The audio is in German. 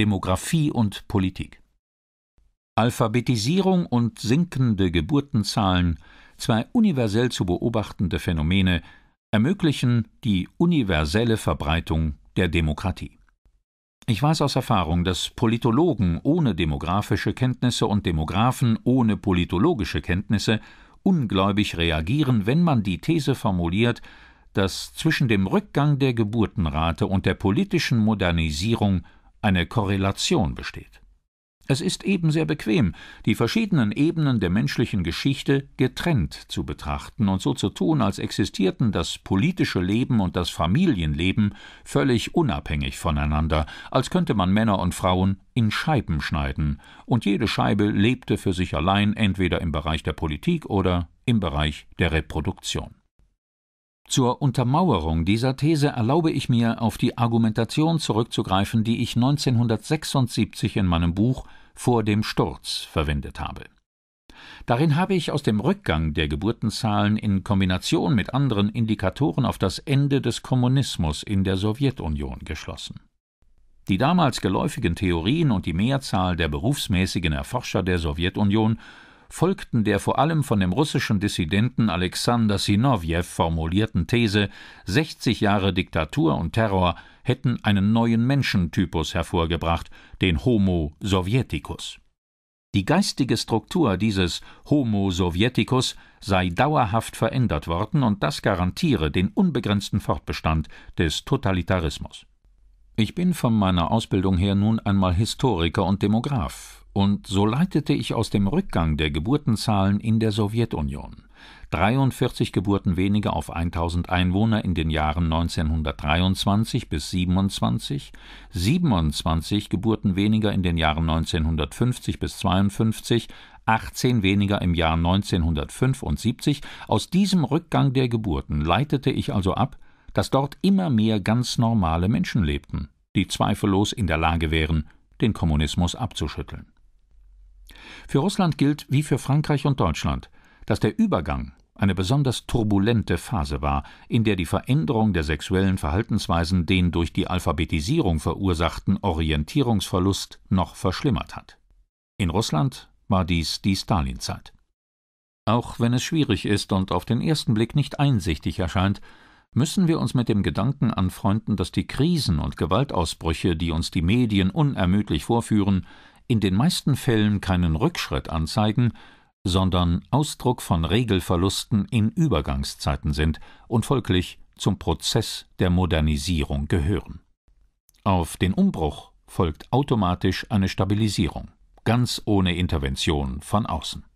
Demografie und Politik. Alphabetisierung und sinkende Geburtenzahlen, zwei universell zu beobachtende Phänomene, ermöglichen die universelle Verbreitung der Demokratie. Ich weiß aus Erfahrung, dass Politologen ohne demografische Kenntnisse und Demografen ohne politologische Kenntnisse ungläubig reagieren, wenn man die These formuliert, dass zwischen dem Rückgang der Geburtenrate und der politischen Modernisierung eine Korrelation besteht. Es ist eben sehr bequem, die verschiedenen Ebenen der menschlichen Geschichte getrennt zu betrachten und so zu tun, als existierten das politische Leben und das Familienleben völlig unabhängig voneinander, als könnte man Männer und Frauen in Scheiben schneiden, und jede Scheibe lebte für sich allein entweder im Bereich der Politik oder im Bereich der Reproduktion. Zur Untermauerung dieser These erlaube ich mir, auf die Argumentation zurückzugreifen, die ich 1976 in meinem Buch Vor dem Sturz verwendet habe. Darin habe ich aus dem Rückgang der Geburtenzahlen in Kombination mit anderen Indikatoren auf das Ende des Kommunismus in der Sowjetunion geschlossen. Die damals geläufigen Theorien und die Mehrzahl der berufsmäßigen Erforscher der Sowjetunion folgten der vor allem von dem russischen Dissidenten Alexander Sinowjew formulierten These, 60 Jahre Diktatur und Terror hätten einen neuen Menschentypus hervorgebracht, den Homo Sovieticus. Die geistige Struktur dieses Homo Sovieticus sei dauerhaft verändert worden und das garantiere den unbegrenzten Fortbestand des Totalitarismus. Ich bin von meiner Ausbildung her nun einmal Historiker und Demograf, und so leitete ich aus dem Rückgang der Geburtenzahlen in der Sowjetunion 43 Geburten weniger auf 1000 Einwohner in den Jahren 1923 bis 27, 27 Geburten weniger in den Jahren 1950 bis 52, 18 weniger im Jahr 1975. Aus diesem Rückgang der Geburten leitete ich also ab, dass dort immer mehr ganz normale Menschen lebten, die zweifellos in der Lage wären, den Kommunismus abzuschütteln. Für Russland gilt wie für Frankreich und Deutschland, dass der Übergang eine besonders turbulente Phase war, in der die Veränderung der sexuellen Verhaltensweisen den durch die Alphabetisierung verursachten Orientierungsverlust noch verschlimmert hat. In Russland war dies die Stalinzeit. Auch wenn es schwierig ist und auf den ersten Blick nicht einsichtig erscheint, müssen wir uns mit dem Gedanken anfreunden, dass die Krisen und Gewaltausbrüche, die uns die Medien unermüdlich vorführen, in den meisten Fällen keinen Rückschritt anzeigen, sondern Ausdruck von Regelverlusten in Übergangszeiten sind und folglich zum Prozess der Modernisierung gehören. Auf den Umbruch folgt automatisch eine Stabilisierung, ganz ohne Intervention von außen.